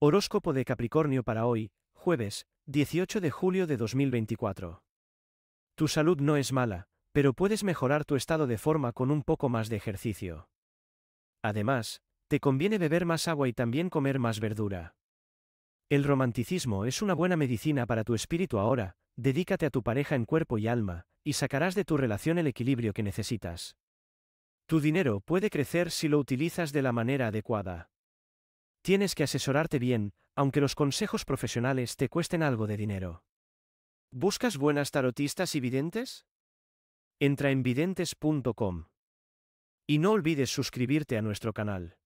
Horóscopo de Capricornio para hoy, jueves, 18 de julio de 2024. Tu salud no es mala, pero puedes mejorar tu estado de forma con un poco más de ejercicio. Además, te conviene beber más agua y también comer más verdura. El romanticismo es una buena medicina para tu espíritu ahora, dedícate a tu pareja en cuerpo y alma, y sacarás de tu relación el equilibrio que necesitas. Tu dinero puede crecer si lo utilizas de la manera adecuada. Tienes que asesorarte bien, aunque los consejos profesionales te cuesten algo de dinero. ¿Buscas buenas tarotistas y videntes? Entra en videntes.com. Y no olvides suscribirte a nuestro canal.